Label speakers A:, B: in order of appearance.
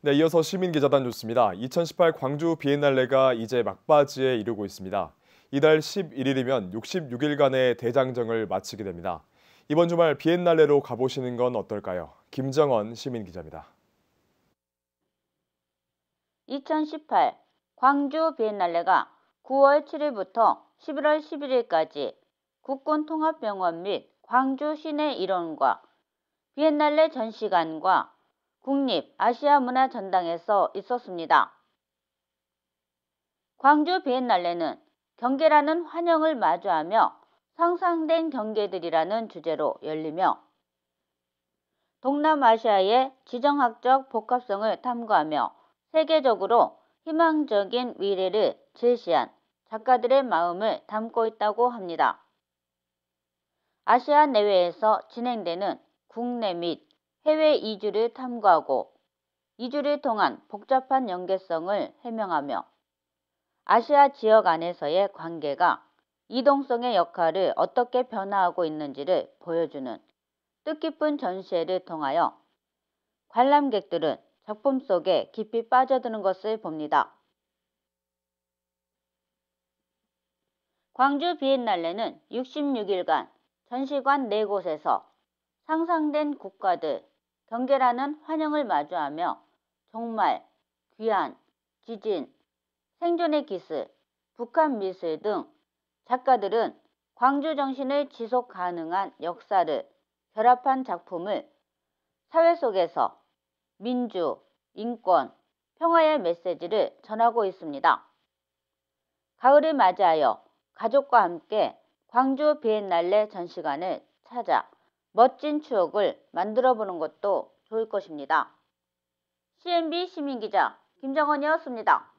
A: 네, 이어서 시민기자단 뉴스입니다. 2018 광주 비엔날레가 이제 막바지에 이르고 있습니다. 이달 11일이면 66일간의 대장정을 마치게 됩니다. 이번 주말 비엔날레로 가보시는 건 어떨까요? 김정원 시민기자입니다.
B: 2018 광주 비엔날레가 9월 7일부터 11월 11일까지 국군통합병원 및 광주 시내 일원과 비엔날레 전시관과 국립 아시아문화전당에서 있었습니다. 광주 비엔날레는 경계라는 환영을 마주하며 상상된 경계들이라는 주제로 열리며 동남아시아의 지정학적 복합성을 탐구하며 세계적으로 희망적인 미래를 제시한 작가들의 마음을 담고 있다고 합니다. 아시아 내외에서 진행되는 국내 및 해외 이주를 탐구하고 이주를 통한 복잡한 연계성을 해명하며 아시아 지역 안에서의 관계가 이동성의 역할을 어떻게 변화하고 있는지를 보여주는 뜻깊은 전시회를 통하여 관람객들은 작품 속에 깊이 빠져드는 것을 봅니다. 광주 비엔날레는 66일간 전시관 4곳에서 상상된 국가들 경계라는 환영을 마주하며 정말, 귀한, 지진, 생존의 기술 북한 미술 등 작가들은 광주 정신을 지속 가능한 역사를 결합한 작품을 사회 속에서 민주, 인권, 평화의 메시지를 전하고 있습니다. 가을을 맞이하여 가족과 함께 광주 비엔날레 전시관을 찾아 멋진 추억을 만들어 보는 것도 좋을 것입니다. CNB 시민기자 김정은이었습니다.